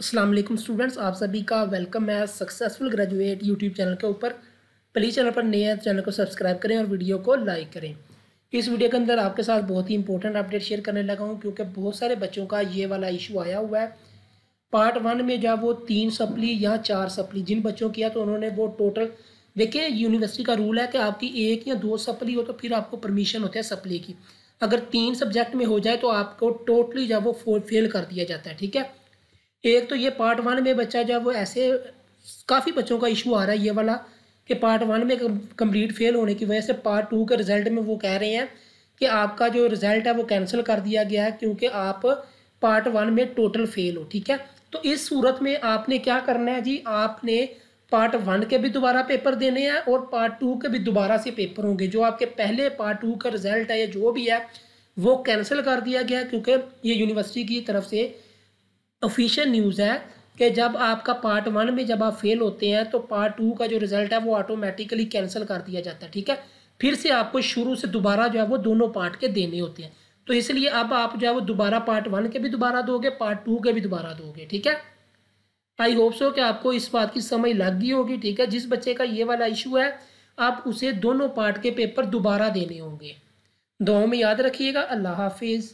Aslam students आप सभी का वेलकम है सक्सेसफुल ग्रेजुएट यूट्यूब चैनल के ऊपर प्लीज़ चैनल पर नए हैं तो चैनल को सब्सक्राइब करें और वीडियो को लाइक करें इस वीडियो के अंदर आपके साथ बहुत ही इंपॉर्टेंट अपडेट शेयर करने लगा हूँ क्योंकि बहुत सारे बच्चों का ये वाला इशू आया हुआ है पार्ट वन में जब वो तीन सप्ली या चार सप्ली जिन बच्चों किया तो उन्होंने वो टोटल देखिए यूनिवर्सिटी का रूल है कि आपकी एक या दो सप्ली हो तो फिर आपको परमिशन होता है सप्ली की अगर तीन सब्जेक्ट में हो जाए तो आपको टोटली जब वो फेल कर दिया जाता है ठीक है एक तो ये पार्ट वन में बच्चा जब वो ऐसे काफ़ी बच्चों का इशू आ रहा है ये वाला कि पार्ट वन में कंप्लीट फेल होने की वजह से पार्ट टू के रिज़ल्ट में वो कह रहे हैं कि आपका जो रिज़ल्ट है वो कैंसिल कर दिया गया है क्योंकि आप पार्ट वन में टोटल फेल हो ठीक है तो इस सूरत में आपने क्या करना है जी आपने पार्ट वन के भी दोबारा पेपर देने हैं और पार्ट टू के भी दोबारा से पेपर होंगे जो आपके पहले पार्ट टू का रिज़ल्ट है या जो भी है वो कैंसिल कर दिया गया क्योंकि ये यूनिवर्सिटी की तरफ से ऑफिशियल न्यूज़ है कि जब आपका पार्ट वन में जब आप फेल होते हैं तो पार्ट टू का जो रिज़ल्ट है वो ऑटोमेटिकली कैंसिल कर दिया जाता है ठीक है फिर से आपको शुरू से दोबारा जो है वो दोनों पार्ट के देने होते हैं तो इसलिए अब आप जो है वो दोबारा पार्ट वन के भी दोबारा दोगे पार्ट टू के भी दोबारा दोगे ठीक है आई होप सो कि आपको इस बात की समझ लग गई होगी ठीक है जिस बच्चे का ये वाला इशू है आप उसे दोनों पार्ट के पेपर दोबारा देने होंगे दो में याद रखिएगा अल्लाह हाफिज़